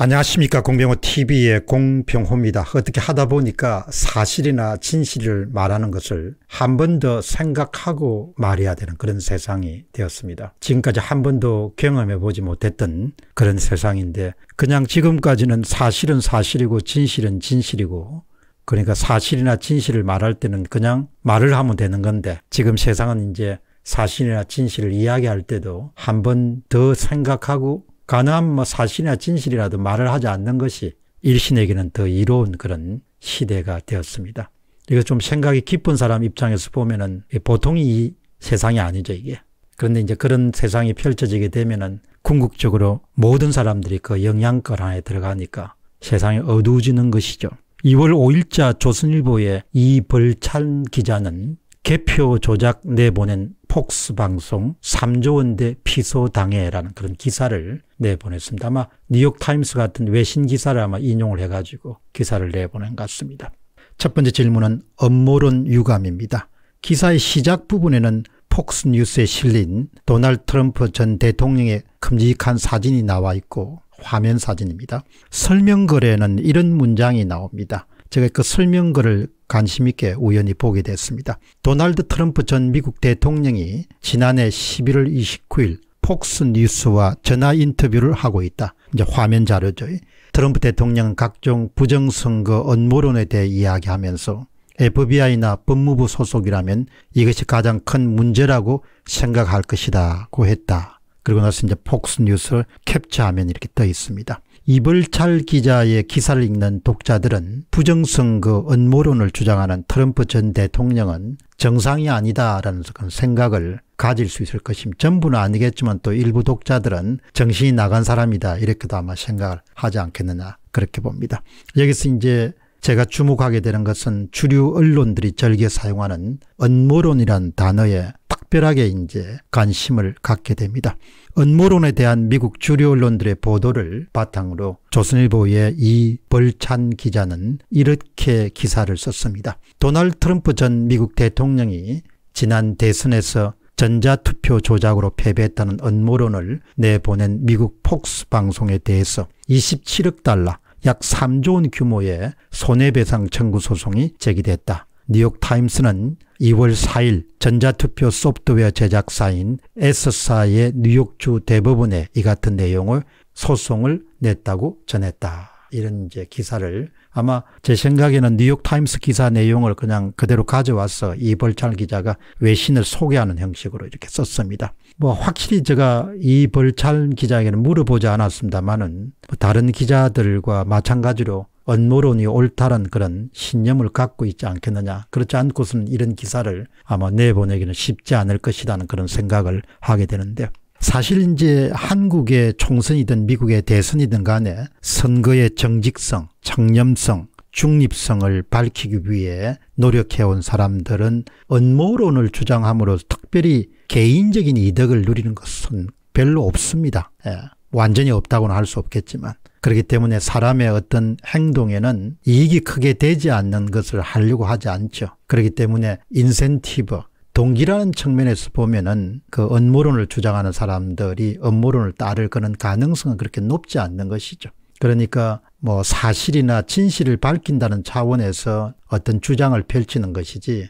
안녕하십니까 공병호 TV의 공병호입니다. 어떻게 하다 보니까 사실이나 진실을 말하는 것을 한 번 더 생각하고 말해야 되는 그런 세상이 되었습니다. 지금까지 한 번도 경험해 보지 못했던 그런 세상인데 그냥 지금까지는 사실은 사실이고 진실은 진실이고 그러니까 사실이나 진실을 말할 때는 그냥 말을 하면 되는 건데 지금 세상은 이제 사실이나 진실을 이야기할 때도 한 번 더 생각하고 가난하뭐 사실이나 진실이라도 말을 하지 않는 것이 일신에게는 더 이로운 그런 시대가 되었습니다. 이거 좀 생각이 깊은 사람 입장에서 보면은 보통이 이 세상이 아니죠, 이게. 그런데 이제 그런 세상이 펼쳐지게 되면은 궁극적으로 모든 사람들이 그 영향권 안에 들어가니까 세상이 어두워지는 것이죠. 2월 5일자 조선일보의 이벌찬 기자는 개표 조작 내보낸 폭스 방송 3조 원대 피소당해라는 그런 기사를 내보냈습니다. 아마 뉴욕타임스 같은 외신 기사를 아마 인용을 해가지고 기사를 내보낸 것 같습니다. 첫 번째 질문은 업무론 유감입니다. 기사의 시작 부분에는 폭스뉴스에 실린 도널드 트럼프 전 대통령의 큼직한 사진이 나와 있고 화면 사진입니다. 설명글에는 이런 문장이 나옵니다. 제가 그 설명글을 관심 있게 우연히 보게 됐습니다. 도널드 트럼프 전 미국 대통령이 지난해 11월 29일 폭스 뉴스와 전화 인터뷰를 하고 있다. 이제 화면 자료죠. 트럼프 대통령 각종 부정선거 언모론에 대해 이야기하면서 FBI나 법무부 소속이라면 이것이 가장 큰 문제라고 생각할 것이다 고 했다. 그리고 나서 이제 폭스 뉴스를 캡처하면 이렇게 떠 있습니다. 이벌찰 기자의 기사를 읽는 독자들은 부정성 그 음모론을 주장하는 트럼프 전 대통령은 정상이 아니다라는 그런 생각을 가질 수 있을 것임. 전부는 아니겠지만 또 일부 독자들은 정신이 나간 사람이다 이렇게도 아마 생각을 하지 않겠느냐 그렇게 봅니다. 여기서 이제 제가 주목하게 되는 것은 주류 언론들이 절개 사용하는 음모론이란 단어에 특별하게 이제 관심을 갖게 됩니다. 음모론에 대한 미국 주류 언론들의 보도를 바탕으로 조선일보의 이 벌찬 기자는 이렇게 기사를 썼습니다. 도널드 트럼프 전 미국 대통령이 지난 대선에서 전자투표 조작으로 패배했다는 음모론을 내보낸 미국 폭스 방송에 대해서 27억 달러 약 3조 원 규모의 손해배상 청구 소송이 제기됐다. 뉴욕타임스는 2월 4일 전자투표 소프트웨어 제작사인 에서사의 뉴욕주 대법원에 이 같은 내용을 소송을 냈다고 전했다. 이런 이제 기사를 아마 제 생각에는 뉴욕타임스 기사 내용을 그냥 그대로 가져와서 이벌찬 기자가 외신을 소개하는 형식으로 이렇게 썼습니다. 뭐 확실히 제가 이벌찬 기자에게는 물어보지 않았습니다만은 뭐 다른 기자들과 마찬가지로 업무론이 옳다는 그런 신념을 갖고 있지 않겠느냐. 그렇지 않고서는 이런 기사를 아마 내보내기는 쉽지 않을 것이라는 그런 생각을 하게 되는데요. 사실 이제 한국의 총선이든 미국의 대선이든 간에 선거의 정직성, 청렴성, 중립성을 밝히기 위해 노력해온 사람들은 언모론을 주장함으로 특별히 개인적인 이득을 누리는 것은 별로 없습니다. 예, 완전히 없다고는 할 수 없겠지만 그렇기 때문에 사람의 어떤 행동에는 이익이 크게 되지 않는 것을 하려고 하지 않죠. 그렇기 때문에 인센티브, 동기라는 측면에서 보면은 그업무론을 주장하는 사람들이 업무론을 따를 그런 가능성은 그렇게 높지 않는 것이죠. 그러니까 뭐 사실이나 진실을 밝힌다는 차원에서 어떤 주장을 펼치는 것이지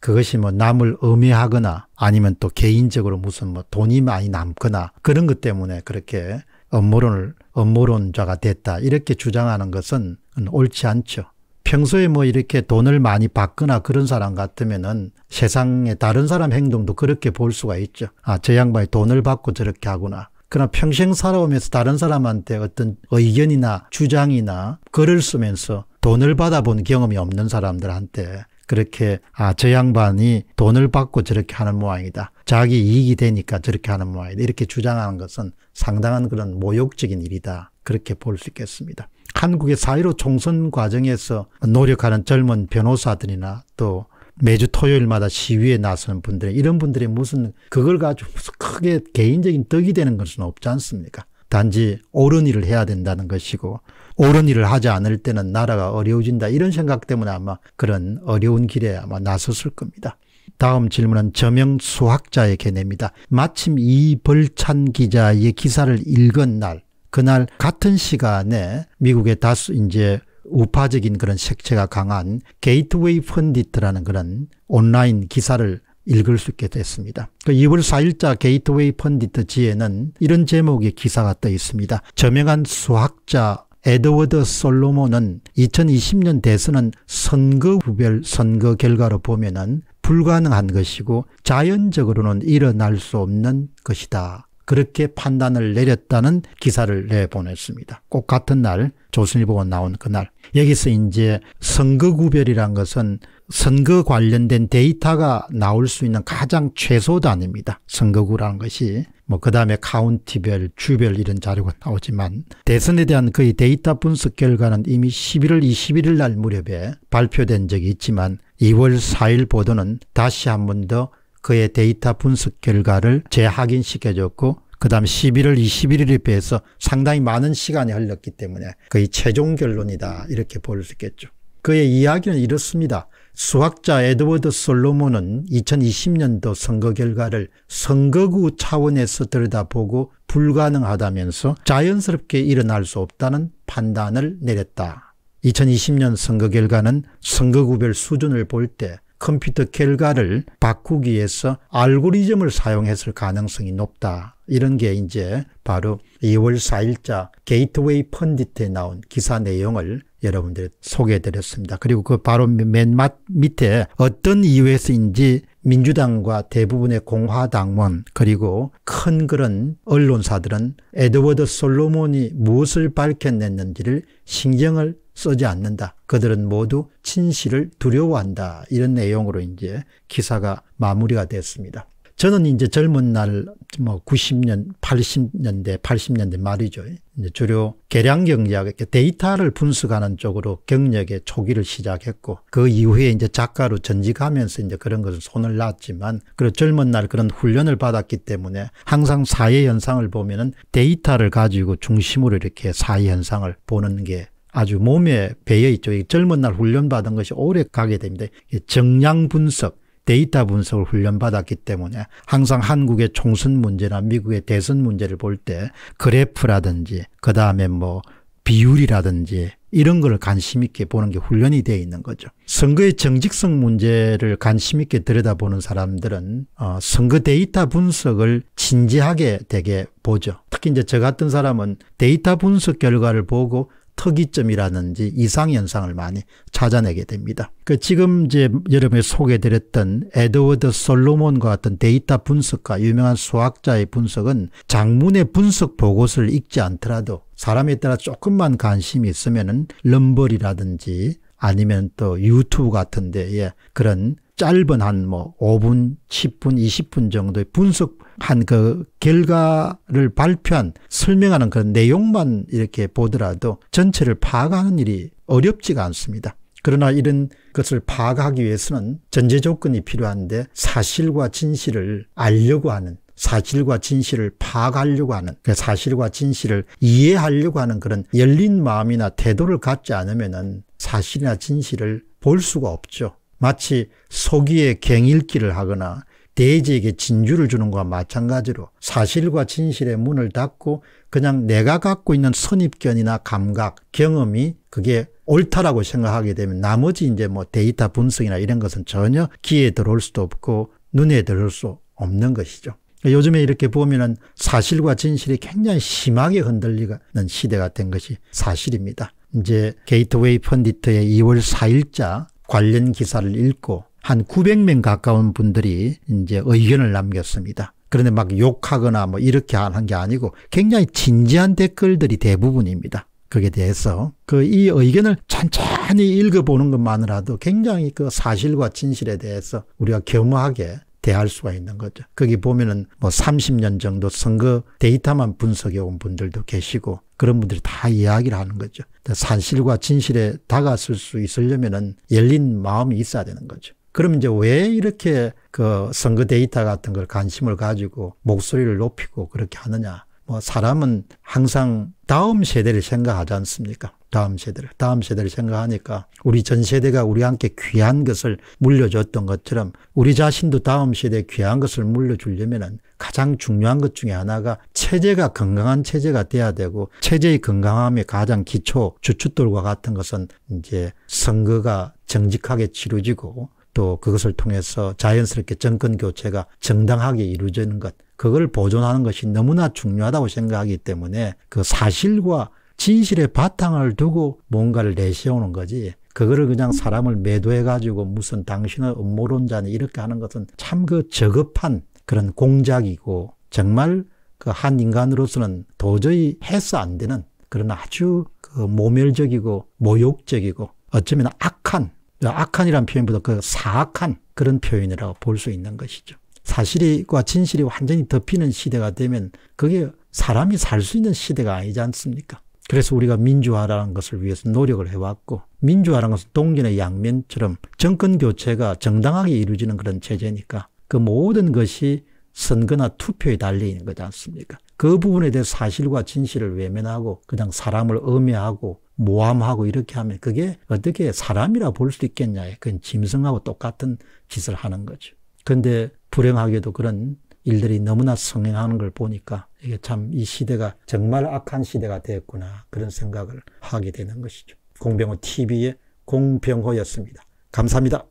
그것이 뭐 남을 음해하거나 아니면 또 개인적으로 무슨 뭐 돈이 많이 남거나 그런 것 때문에 그렇게 업무론을 업무론자가 됐다 이렇게 주장하는 것은 옳지 않죠. 평소에 뭐 이렇게 돈을 많이 받거나 그런 사람 같으면은 세상의 다른 사람 행동도 그렇게 볼 수가 있죠. 아, 저 양반이 돈을 받고 저렇게 하구나. 그러나 평생 살아오면서 다른 사람한테 어떤 의견이나 주장이나 글을 쓰면서 돈을 받아본 경험이 없는 사람들한테 그렇게 아 저 양반이 돈을 받고 저렇게 하는 모양이다. 자기 이익이 되니까 저렇게 하는 모양이다. 이렇게 주장하는 것은 상당한 그런 모욕적인 일이다. 그렇게 볼 수 있겠습니다. 한국의 사일오 총선 과정에서 노력하는 젊은 변호사들이나 또 매주 토요일마다 시위에 나서는 분들 이런 분들이 무슨 그걸 가지고 크게 개인적인 덕이 되는 것은 없지 않습니까? 단지 옳은 일을 해야 된다는 것이고 옳은 일을 하지 않을 때는 나라가 어려워진다. 이런 생각 때문에 아마 그런 어려운 길에 아마 나섰을 겁니다. 다음 질문은 저명 수학자의 개념입니다. 마침 이벌찬 기자의 기사를 읽은 날, 그날 같은 시간에 미국의 다수 이제 우파적인 그런 색채가 강한 게이트웨이 펀디트라는 그런 온라인 기사를 읽을 수 있게 됐습니다. 그 2월 4일자 게이트웨이 펀디트 지에는 이런 제목의 기사가 떠 있습니다. 저명한 수학자 에드워드 솔로몬은 2020년 대선은 선거 후별 선거 결과로 보면은 불가능한 것이고 자연적으로는 일어날 수 없는 것이다. 그렇게 판단을 내렸다는 기사를 내보냈습니다. 꼭 같은 날 조선일보 가 나온 그날 여기서 이제 선거구별이란 것은 선거 관련된 데이터가 나올 수 있는 가장 최소 단입니다 선거구라는 것이 뭐 그다음에 카운티별, 주별 이런 자료가 나오지만 대선에 대한 그의 데이터 분석 결과는 이미 11월 21일 날 무렵에 발표된 적이 있지만 2월 4일 보도는 다시 한번더 그의 데이터 분석 결과를 재확인시켜줬고 그 다음 11월 21일에 비해서 상당히 많은 시간이 흘렀기 때문에 거의 최종 결론이다 이렇게 볼 수 있겠죠. 그의 이야기는 이렇습니다. 수학자 에드워드 솔로몬은 2020년도 선거 결과를 선거구 차원에서 들여다보고 불가능하다면서 자연스럽게 일어날 수 없다는 판단을 내렸다. 2020년 선거 결과는 선거구별 수준을 볼때 컴퓨터 결과를 바꾸기 위해서 알고리즘을 사용했을 가능성이 높다. 이런 게 이제 바로 2월 4일자 게이트웨이 펀디트에 나온 기사 내용을 여러분들 소개해드렸습니다. 그리고 그 바로 맨 밑에 어떤 이유에서인지 민주당과 대부분의 공화당원 그리고 큰 그런 언론사들은 에드워드 솔로몬이 무엇을 밝혀냈는지를 신경을 쓰지 않는다. 그들은 모두 진실을 두려워한다. 이런 내용으로 이제 기사가 마무리가 됐습니다. 저는 이제 젊은 날, 뭐 90년, 80년대, 80년대 말이죠. 이제 주로 계량 경제학, 데이터를 분석하는 쪽으로 경력의 초기를 시작했고, 그 이후에 이제 작가로 전직하면서 이제 그런 것을 손을 놨지만, 그리고 젊은 날 그런 훈련을 받았기 때문에 항상 사회 현상을 보면은 데이터를 가지고 중심으로 이렇게 사회 현상을 보는 게 아주 몸에 배어 있죠. 젊은 날 훈련받은 것이 오래 가게 됩니다. 정량 분석, 데이터 분석을 훈련받았기 때문에 항상 한국의 총선 문제나 미국의 대선 문제를 볼 때 그래프라든지 그다음에 뭐 비율이라든지 이런 걸 관심 있게 보는 게 훈련이 되어 있는 거죠. 선거의 정직성 문제를 관심 있게 들여다보는 사람들은 어, 선거 데이터 분석을 진지하게 되게 보죠. 특히 이제 저 같은 사람은 데이터 분석 결과를 보고 특이점이라든지 이상현상을 많이 찾아내게 됩니다. 그 지금 이제 여러분이 소개드렸던 해 에드워드 솔로몬과 같은 데이터 분석가 유명한 수학자의 분석은 장문의 분석 보고서를 읽지 않더라도 사람에 따라 조금만 관심이 있으면은 럼벌이라든지 아니면 또 유튜브 같은 데에 그런 짧은 한 뭐 5분, 10분, 20분 정도의 분석한 그 결과를 발표한 설명하는 그런 내용만 이렇게 보더라도 전체를 파악하는 일이 어렵지가 않습니다. 그러나 이런 것을 파악하기 위해서는 전제 조건이 필요한데 사실과 진실을 알려고 하는 사실과 진실을 파악하려고 하는 그 사실과 진실을 이해하려고 하는 그런 열린 마음이나 태도를 갖지 않으면 사실이나 진실을 볼 수가 없죠. 마치 소기에 갱일기를 하거나 돼지에게 진주를 주는 것과 마찬가지로 사실과 진실의 문을 닫고 그냥 내가 갖고 있는 선입견이나 감각, 경험이 그게 옳다라고 생각하게 되면 나머지 이제 뭐 데이터 분석이나 이런 것은 전혀 귀에 들어올 수도 없고 눈에 들어올 수 없는 것이죠. 요즘에 이렇게 보면은 사실과 진실이 굉장히 심하게 흔들리는 시대가 된 것이 사실입니다. 이제 게이트웨이 펀디트의 2월 4일자 관련 기사를 읽고 한 900명 가까운 분들이 이제 의견을 남겼습니다. 그런데 막 욕하거나 뭐 이렇게 한게 아니고 굉장히 진지한 댓글들이 대부분입니다. 거기에 대해서 그 이 의견을 천천히 읽어보는 것만으로도 굉장히 그 사실과 진실에 대해서 우리가 겸허하게 대할 수가 있는 거죠. 거기 보면은 뭐 30년 정도 선거 데이터만 분석해 온 분들도 계시고 그런 분들이 다 이야기를 하는 거죠. 산실과 진실에 다가설 수 있으려면은 열린 마음이 있어야 되는 거죠. 그럼 이제 왜 이렇게 그 선거 데이터 같은 걸 관심을 가지고 목소리를 높이고 그렇게 하느냐. 뭐 사람은 항상 다음 세대를 생각하지 않습니까? 다음 세대를, 다음 세대를 생각하니까 우리 전 세대가 우리 함께 귀한 것을 물려줬던 것처럼 우리 자신도 다음 세대에 귀한 것을 물려주려면 가장 중요한 것 중에 하나가 체제가 건강한 체제가 돼야 되고 체제의 건강함의 가장 기초, 주춧돌과 같은 것은 이제 선거가 정직하게 치러지고 또 그것을 통해서 자연스럽게 정권 교체가 정당하게 이루어지는 것, 그걸 보존하는 것이 너무나 중요하다고 생각하기 때문에 그 사실과 진실의 바탕을 두고 뭔가를 내세우는 거지. 그거를 그냥 사람을 매도해가지고 무슨 당신의 음모론자니 이렇게 하는 것은 참 그 저급한 그런 공작이고 정말 그 한 인간으로서는 도저히 해서 안 되는 그런 아주 그 모멸적이고 모욕적이고 어쩌면 악한 악한이란 표현보다 그 사악한 그런 표현이라고 볼 수 있는 것이죠. 사실과 진실이 완전히 덮이는 시대가 되면 그게 사람이 살 수 있는 시대가 아니지 않습니까? 그래서 우리가 민주화라는 것을 위해서 노력을 해왔고 민주화라는 것은 동전의 양면처럼 정권 교체가 정당하게 이루어지는 그런 체제니까 그 모든 것이 선거나 투표에 달려 있는 거지 않습니까? 그 부분에 대해 사실과 진실을 외면하고 그냥 사람을 엄해하고 모함하고 이렇게 하면 그게 어떻게 사람이라 볼 수 있겠냐. 그건 짐승하고 똑같은 짓을 하는 거죠. 근데 불행하게도 그런 일들이 너무나 성행하는 걸 보니까 이게 참 이 시대가 정말 악한 시대가 되었구나. 그런 생각을 하게 되는 것이죠. 공병호 TV의 공병호였습니다. 감사합니다.